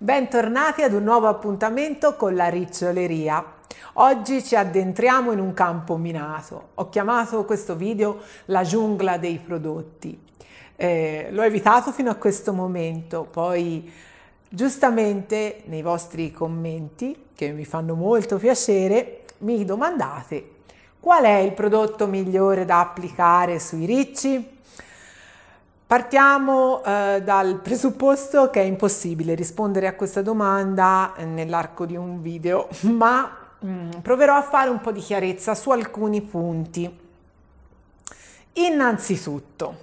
Bentornati ad un nuovo appuntamento con la riccioleria. Oggi ci addentriamo in un campo minato. Ho chiamato questo video la giungla dei prodotti. Eh, l'ho evitato fino a questo momento, poi giustamente nei vostri commenti, che mi fanno molto piacere, mi domandate qual è il prodotto migliore da applicare sui ricci? Partiamo eh, dal presupposto che è impossibile rispondere a questa domanda eh, nell'arco di un video, ma mm, proverò a fare un po' di chiarezza su alcuni punti. Innanzitutto,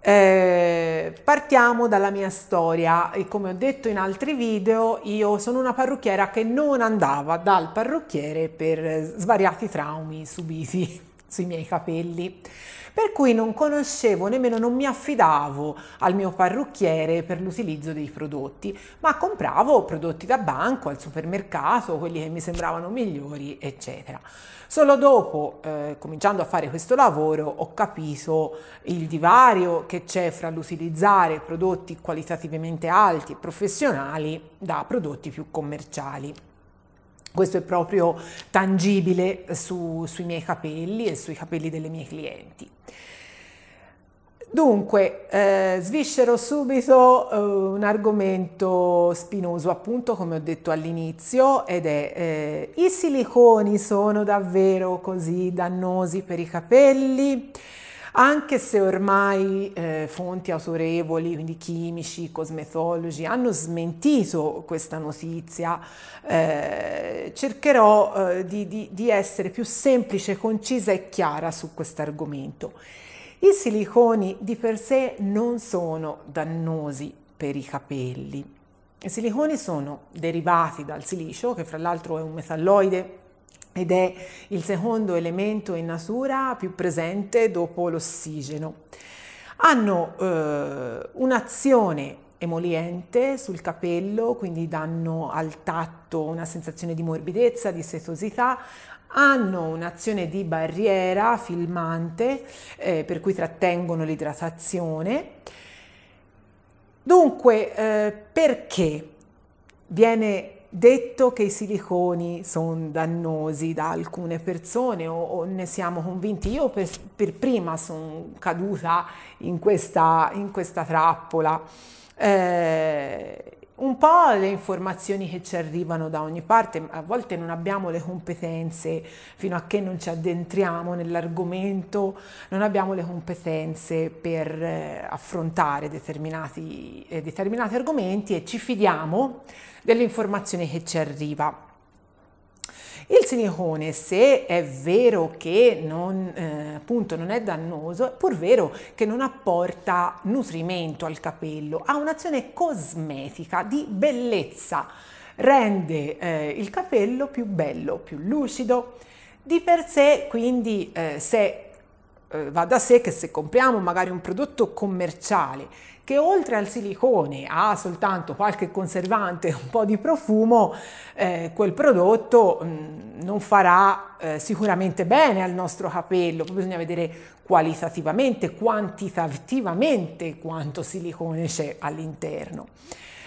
eh, partiamo dalla mia storia e come ho detto in altri video, io sono una parrucchiera che non andava dal parrucchiere per svariati traumi subiti sui miei capelli. Per cui non conoscevo nemmeno, non mi affidavo al mio parrucchiere per l'utilizzo dei prodotti, ma compravo prodotti da banco, al supermercato, quelli che mi sembravano migliori, eccetera. Solo dopo, eh, cominciando a fare questo lavoro, ho capito il divario che c'è fra l'utilizzare prodotti qualitativamente alti e professionali da prodotti più commerciali. Questo è proprio tangibile su, sui miei capelli e sui capelli delle mie clienti. Dunque, eh, sviscero subito eh, un argomento spinoso, appunto come ho detto all'inizio, ed è eh, i siliconi sono davvero così dannosi per i capelli? anche se ormai eh, fonti autorevoli, quindi chimici, cosmetologi, hanno smentito questa notizia, eh, cercherò eh, di, di, di essere più semplice, concisa e chiara su questo argomento. I siliconi di per sé non sono dannosi per i capelli. I siliconi sono derivati dal silicio, che fra l'altro è un metalloide ed è il secondo elemento in natura più presente dopo l'ossigeno. Hanno eh, un'azione emoliente sul capello, quindi danno al tatto una sensazione di morbidezza, di setosità, hanno un'azione di barriera filmante eh, per cui trattengono l'idratazione. Dunque, eh, perché viene detto che i siliconi sono dannosi da alcune persone o, o ne siamo convinti, io per, per prima sono caduta in questa, in questa trappola. Eh, un po' le informazioni che ci arrivano da ogni parte, a volte non abbiamo le competenze, fino a che non ci addentriamo nell'argomento, non abbiamo le competenze per eh, affrontare determinati, eh, determinati argomenti e ci fidiamo dell'informazione che ci arriva. Il silicone, se è vero che non, eh, appunto, non è dannoso, è pur vero che non apporta nutrimento al capello, ha un'azione cosmetica di bellezza, rende eh, il capello più bello, più lucido. Di per sé, quindi, eh, se eh, va da sé che se compriamo magari un prodotto commerciale che oltre al silicone ha soltanto qualche conservante, un po' di profumo, eh, quel prodotto mh, mm, non farà eh, sicuramente bene al nostro capello, bisogna vedere qualitativamente, quantitativamente quanto silicone c'è all'interno.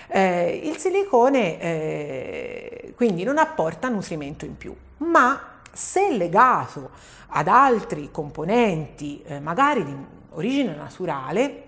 Eh, il silicone eh, quindi non apporta nutrimento in più, ma se legato ad altri componenti, eh, magari di origine naturale,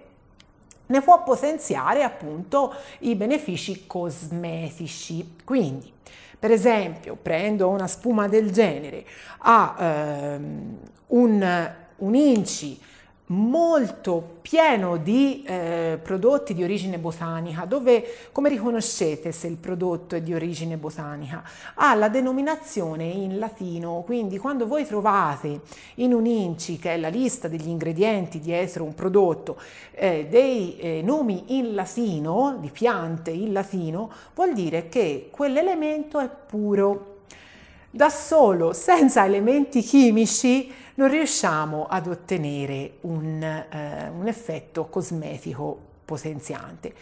ne può potenziare appunto i benefici cosmetici. Quindi, per esempio, prendo una spuma del genere ha ehm, un, un inci molto pieno di eh, prodotti di origine botanica, dove come riconoscete se il prodotto è di origine botanica? Ha la denominazione in latino, quindi quando voi trovate in un inci, che è la lista degli ingredienti dietro un prodotto, eh, dei eh, nomi in latino, di piante in latino, vuol dire che quell'elemento è puro da solo, senza elementi chimici, non riusciamo ad ottenere un, eh, un effetto cosmetico potenziante.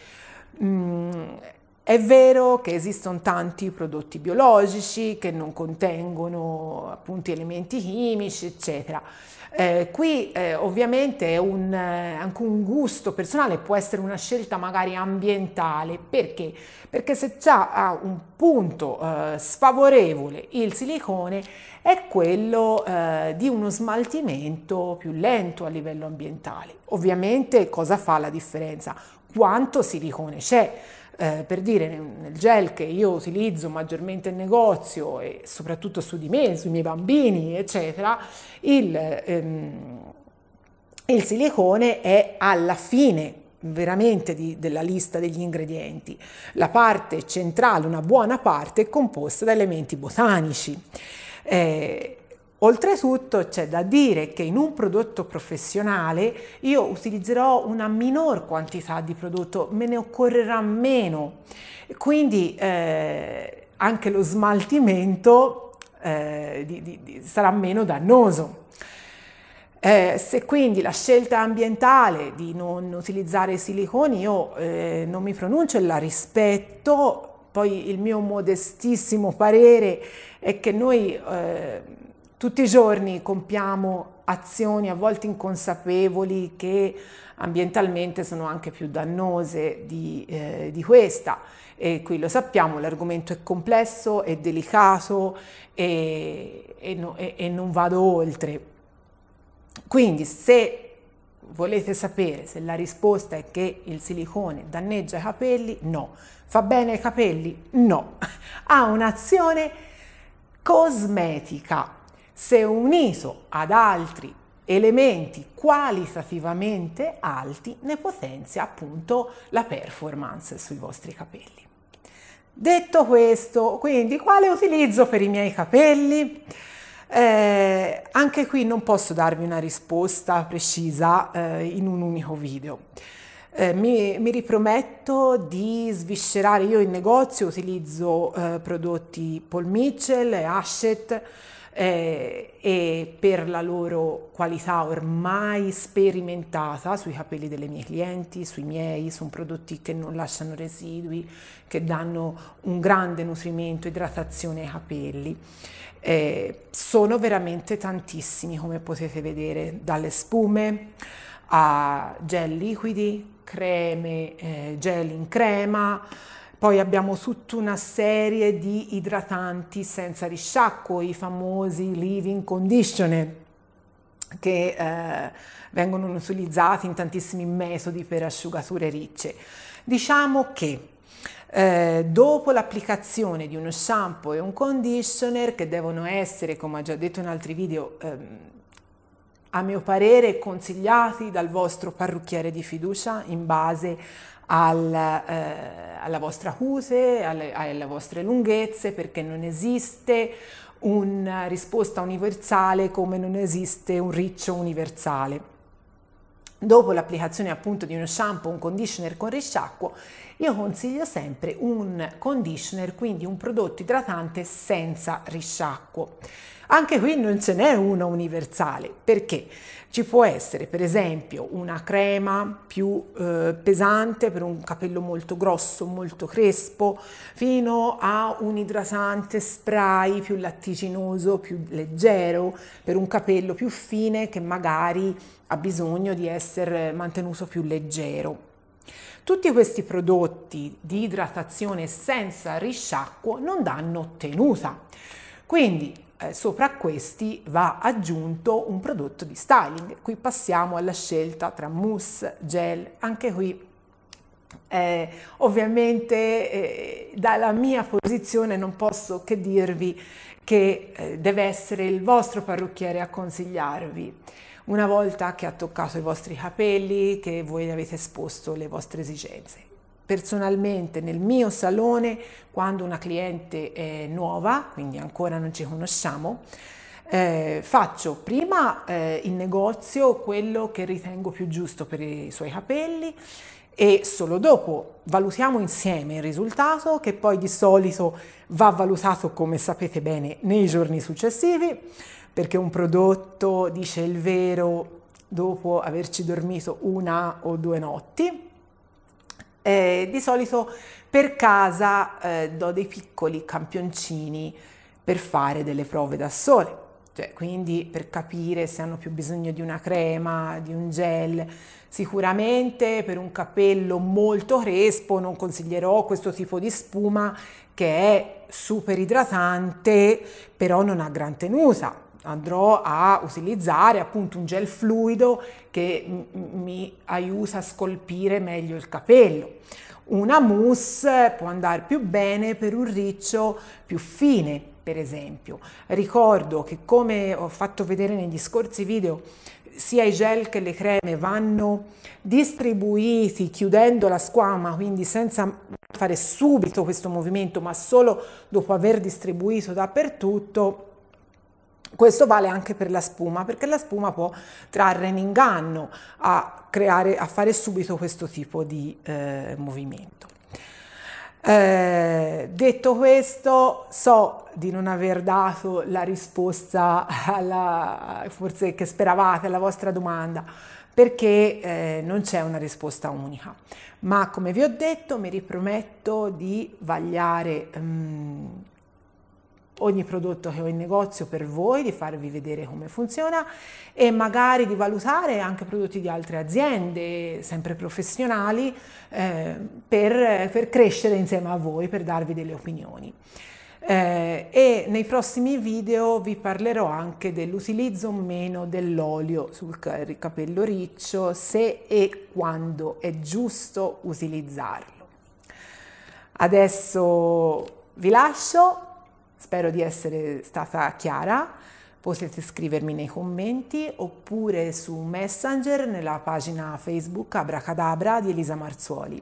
Mm, è vero che esistono tanti prodotti biologici che non contengono appunto elementi chimici, eccetera. Eh, qui eh, ovviamente è un, eh, anche un gusto personale, può essere una scelta magari ambientale, perché? Perché se già ha un punto eh, sfavorevole il silicone è quello eh, di uno smaltimento più lento a livello ambientale. Ovviamente cosa fa la differenza? Quanto silicone c'è? Eh, per dire, nel gel che io utilizzo maggiormente in negozio e soprattutto su di me, sui miei bambini, eccetera, il, ehm, il silicone è alla fine veramente di, della lista degli ingredienti. La parte centrale, una buona parte, è composta da elementi botanici. Eh, Oltretutto c'è da dire che in un prodotto professionale io utilizzerò una minor quantità di prodotto, me ne occorrerà meno, quindi eh, anche lo smaltimento eh, di, di, di, sarà meno dannoso. Eh, se quindi la scelta ambientale di non utilizzare siliconi, io eh, non mi pronuncio e la rispetto, poi il mio modestissimo parere è che noi eh, tutti i giorni compiamo azioni a volte inconsapevoli che ambientalmente sono anche più dannose di, eh, di questa e qui lo sappiamo, l'argomento è complesso, è delicato e, e, no, e, e non vado oltre. Quindi se volete sapere se la risposta è che il silicone danneggia i capelli, no. Fa bene ai capelli? No. Ha un'azione cosmetica, se uniso ad altri elementi qualitativamente alti ne potenzia appunto la performance sui vostri capelli. Detto questo, quindi quale utilizzo per i miei capelli? Eh, anche qui non posso darvi una risposta precisa eh, in un unico video. Eh, mi, mi, riprometto di sviscerare, io in negozio utilizzo eh, prodotti Paul Mitchell e Hachette, eh, e per la loro qualità ormai sperimentata sui capelli delle mie clienti, sui miei, sono prodotti che non lasciano residui, che danno un grande nutrimento, idratazione ai capelli. Eh, sono veramente tantissimi come potete vedere, dalle spume a gel liquidi, creme, eh, gel in crema, poi abbiamo tutta una serie di idratanti senza risciacquo, i famosi living conditioner che eh, vengono utilizzati in tantissimi metodi per asciugature ricce. Diciamo che eh, dopo l'applicazione di uno shampoo e un conditioner, che devono essere, come ho già detto in altri video, ehm, a mio parere consigliati dal vostro parrucchiere di fiducia in base al, eh, alla vostra cuse, alle, alle vostre lunghezze, perché non esiste una risposta universale come non esiste un riccio universale dopo l'applicazione appunto di uno shampoo, un conditioner con risciacquo, io consiglio sempre un conditioner, quindi un prodotto idratante senza risciacquo. Anche qui non ce n'è uno universale, perché ci può essere per esempio una crema più eh, pesante per un capello molto grosso, molto crespo, fino a un idratante spray più lattiginoso, più leggero, per un capello più fine che magari ha bisogno di essere mantenuto più leggero. Tutti questi prodotti di idratazione senza risciacquo non danno tenuta, quindi eh, sopra questi va aggiunto un prodotto di styling. Qui passiamo alla scelta tra mousse, gel, anche qui eh, ovviamente eh, dalla mia posizione non posso che dirvi che eh, deve essere il vostro parrucchiere a consigliarvi una volta che ha toccato i vostri capelli, che voi avete esposto le vostre esigenze. Personalmente nel mio salone, quando una cliente è nuova, quindi ancora non ci conosciamo, eh, faccio prima eh, in negozio quello che ritengo più giusto per i suoi capelli e solo dopo valutiamo insieme il risultato che poi di solito va valutato come sapete bene nei giorni successivi perché un prodotto dice il vero dopo averci dormito una o due notti. Eh, di solito per casa eh, do dei piccoli campioncini per fare delle prove da sole, cioè, quindi per capire se hanno più bisogno di una crema, di un gel. Sicuramente per un capello molto crespo non consiglierò questo tipo di spuma che è super idratante, però non ha gran tenuta andrò a utilizzare appunto un gel fluido che mi aiuta a scolpire meglio il capello. Una mousse può andare più bene per un riccio più fine, per esempio. Ricordo che come ho fatto vedere negli scorsi video, sia i gel che le creme vanno distribuiti chiudendo la squama, quindi senza fare subito questo movimento, ma solo dopo aver distribuito dappertutto questo vale anche per la spuma, perché la spuma può trarre in inganno a, creare, a fare subito questo tipo di eh, movimento. Eh, detto questo, so di non aver dato la risposta alla, forse che speravate alla vostra domanda, perché eh, non c'è una risposta unica. Ma come vi ho detto, mi riprometto di vagliare... Um, ogni prodotto che ho in negozio per voi, di farvi vedere come funziona e magari di valutare anche prodotti di altre aziende, sempre professionali, eh, per, per, crescere insieme a voi, per darvi delle opinioni. Eh, e nei prossimi video vi parlerò anche dell'utilizzo o meno dell'olio sul capello riccio, se e quando è giusto utilizzarlo. Adesso vi lascio, Spero di essere stata chiara. Potete scrivermi nei commenti oppure su Messenger nella pagina Facebook Abracadabra di Elisa Marzuoli.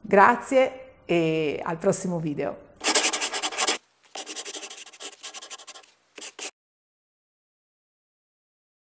Grazie e al prossimo video.